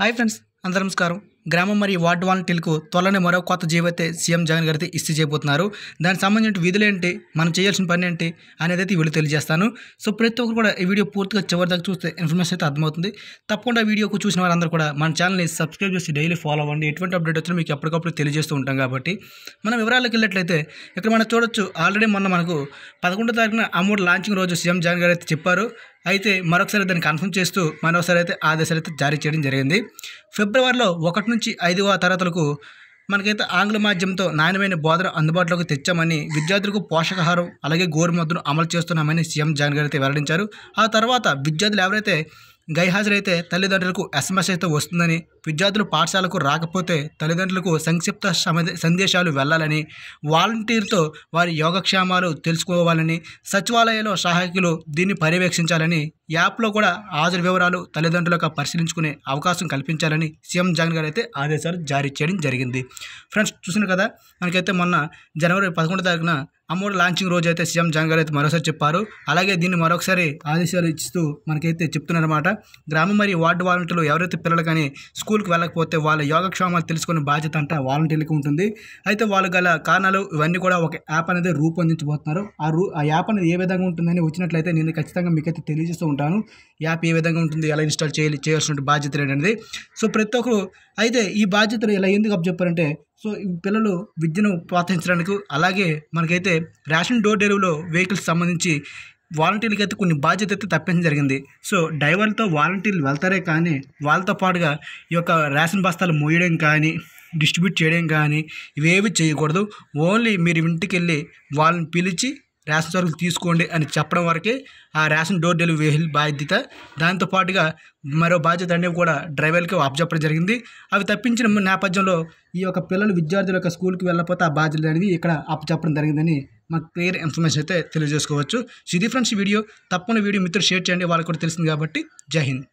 hi friends అందరూ నమస్కారం గ్రామం మరియు వార్డు వాలంటీర్లకు త్వరలోనే మరో కొత్త జీవైతే సీఎం జగన్ గారితో ఇస్తే చేయబోతున్నారు దానికి సంబంధించిన విధులు ఏంటి మనం చేయాల్సిన పని ఏంటి అనేది అయితే వీళ్ళు తెలియజేస్తాను సో ప్రతి ఒక్కరు కూడా ఈ వీడియో పూర్తిగా చివరి దాకా చూస్తే ఇన్ఫర్మేషన్ అయితే అర్థమవుతుంది తప్పకుండా వీడియోకు చూసిన వారందరూ కూడా మన ఛానల్ని సబ్స్క్రైబ్ చేసి డైలీ ఫాలో అవ్వండి ఎటువంటి అప్డేట్ వచ్చినా మీకు ఎప్పటికప్పుడు తెలియజేస్తూ ఉంటాం కాబట్టి మనం వివరాలకు వెళ్ళినట్లయితే ఇక్కడ మనం చూడొచ్చు ఆల్రెడీ మొన్న మనకు పదకొండో తారీఖున అమౌంట్ లాంచింగ్ రోజు సీఎం జగన్ గారు అయితే చెప్పారు అయితే మరొకసారి దాన్ని కన్ఫర్మ్ చేస్తూ మరోసారి అయితే ఆదేశాలు అయితే జారీ చేయడం జరిగింది ఫిబ్రవరిలో ఒకటి నుంచి ఐదవ తరగతులకు మనకైతే ఆంగ్ల మాధ్యమంతో నాణ్యమైన బోధన అందుబాటులోకి తెచ్చామని విద్యార్థులకు పోషకాహారం అలాగే గోరుమద్దును అమలు చేస్తున్నామని సీఎం జగన్ గారు అయితే వెల్లడించారు ఆ తర్వాత విద్యార్థులు ఎవరైతే గైహాజరైతే తల్లిదండ్రులకు ఎస్ఎంఎస్ అయితే వస్తుందని విద్యార్థులు పాఠశాలకు రాకపోతే తల్లిదండ్రులకు సంక్షిప్త సందేశాలు వెళ్ళాలని వాలంటీర్తో వారి యోగక్షేమాలు తెలుసుకోవాలని సచివాలయంలో సహాయకులు దీన్ని పర్యవేక్షించాలని యాప్లో కూడా హాజరు వివరాలు తల్లిదండ్రులకు పరిశీలించుకునే అవకాశం కల్పించాలని సీఎం జగన్ గారు అయితే ఆదేశాలు జారీ చేయడం జరిగింది ఫ్రెండ్స్ చూసిన కదా మనకైతే మొన్న జనవరి పదకొండు తారీఖున అమ్మోడు లాంచింగ్ రోజు అయితే సీఎం జగన్ అయితే మరోసారి చెప్పారు అలాగే దీన్ని మరొకసారి ఆదేశాలు ఇస్తూ మనకైతే చెప్తున్నారన్నమాట గ్రామం మరియు వార్డు వాలంటీర్లు ఎవరైతే పిల్లలు కానీ స్కూల్కి వెళ్ళకపోతే వాళ్ళ యోగక్షేమాలు తెలుసుకునే బాధ్యత అంట వాలంటీర్లకి ఉంటుంది అయితే వాళ్ళు గల కారణాలు ఇవన్నీ కూడా ఒక యాప్ అనేది రూపొందించబోతున్నారు ఆ రూ ఆ యాప్ అనేది ఏ విధంగా ఉంటుందని వచ్చినట్లయితే నేను ఖచ్చితంగా మీకైతే తెలియజేస్తూ ఉంటాను యాప్ ఏ విధంగా ఉంటుంది ఎలా ఇన్స్టాల్ చేయాలి చేయాల్సిన బాధ్యత అనేది సో ప్రతి ఒక్కరు అయితే ఈ బాధ్యతలు ఇలా ఎందుకు అప్ చెప్పారంటే సో ఈ పిల్లలు విద్యను ప్రోత్సహించడానికి అలాగే మనకైతే రేషన్ డోర్ డెలివరీలో వెహికల్స్ సంబంధించి వాలంటీర్లకి అయితే కొన్ని బాధ్యత అయితే తప్పించడం జరిగింది సో డ్రైవర్లతో వాలంటీర్లు వెళ్తారే కానీ వాళ్ళతో పాటుగా ఈ యొక్క రేషన్ బస్తాలు మోయడం కానీ డిస్ట్రిబ్యూట్ చేయడం కానీ ఇవేవి చేయకూడదు ఓన్లీ మీరు ఇంటికి వెళ్ళి వాళ్ళని పిలిచి రేషన్ సరుకులు తీసుకోండి అని చెప్పడం వరకే ఆ రేషన్ డోర్ డెలివరీ వెహికల్ బాధ్యత దాంతోపాటుగా మరో బాధ్యత అనేవి కూడా డ్రైవర్కి అప్పచెప్పడం జరిగింది అవి తప్పించిన నేపథ్యంలో ఈ యొక్క పిల్లలు విద్యార్థుల యొక్క స్కూల్కి వెళ్ళకపోతే ఆ బాధ్యతలు అనేవి ఇక్కడ అప్పచెప్పడం జరిగిందని మాకు క్లియర్ ఇన్ఫర్మేషన్ అయితే తెలియజేసుకోవచ్చు సిది ఫ్రెండ్స్ వీడియో తప్పని వీడియో మిత్రులు షేర్ చేయండి వాళ్ళకి కూడా తెలిసింది కాబట్టి జై హింద్